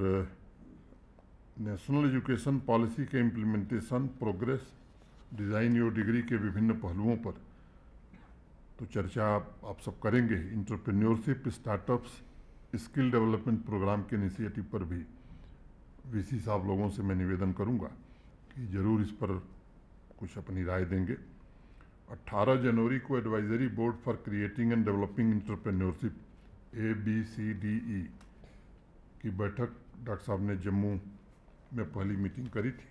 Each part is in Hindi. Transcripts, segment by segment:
और नेशनल एजुकेशन पॉलिसी के implementation progress design your degree के विभिन्न पहलुओं पर तो चर्चा आप, आप सब करेंगे entrepreneurship startups skill development programme के इनिशिएटिव पर भी वीसी साहब लोगों से मैं निवेदन करूंगा कि ज़रूर इस पर कुछ अपनी राय देंगे 18 जनवरी को advisory board for creating and developing entrepreneurship A B C D E की बैठक डॉक्टर साहब ने जम्मू में पहली मीटिंग करी थी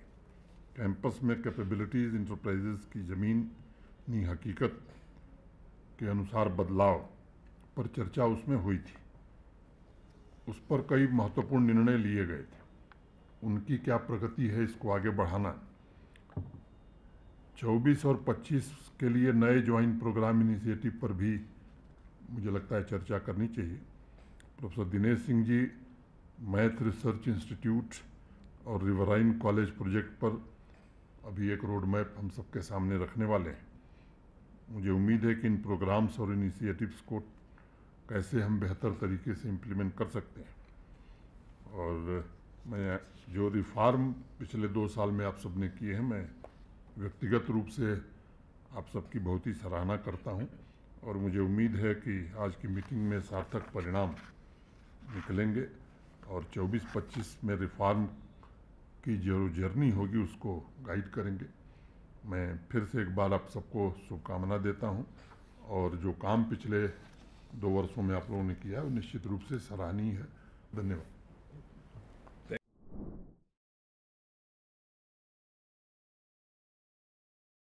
कैंपस में कैपेबिलिटीज़ इंटरप्राइजेज़ की ज़मीनी हकीकत के अनुसार बदलाव पर चर्चा उसमें हुई थी उस पर कई महत्वपूर्ण निर्णय लिए गए थे उनकी क्या प्रगति है इसको आगे बढ़ाना 24 और 25 के लिए नए ज्वाइंट प्रोग्राम इनिशिएटिव पर भी मुझे लगता है चर्चा करनी चाहिए professor Dinesh Singh ji math research institute और रिवराइन कॉलेज प्रोजेक्ट पर अभी एक रोड मैप हम सबके सामने रखने वाले हैं मुझे उम्मीद है कि इन प्रोग्राम्स और इनिशिएटिव्स को कैसे हम बेहतर तरीके से इम्प्लीमेंट कर सकते हैं और मैं जो रिफार्म पिछले दो साल में आप सबने किए हैं मैं व्यक्तिगत रूप से आप सबकी बहुत ही सराहना करता हूं और मुझे उम्मीद है कि आज की मीटिंग में सार्थक परिणाम निकलेंगे और 24-25 में रिफॉर्म की जो जर्नी होगी उसको गाइड करेंगे मैं फिर से एक बार आप सबको शुभकामना देता हूं और जो काम पिछले दो वर्षों में आप लोगों ने किया है वो निश्चित रूप से सराहनीय है धन्यवाद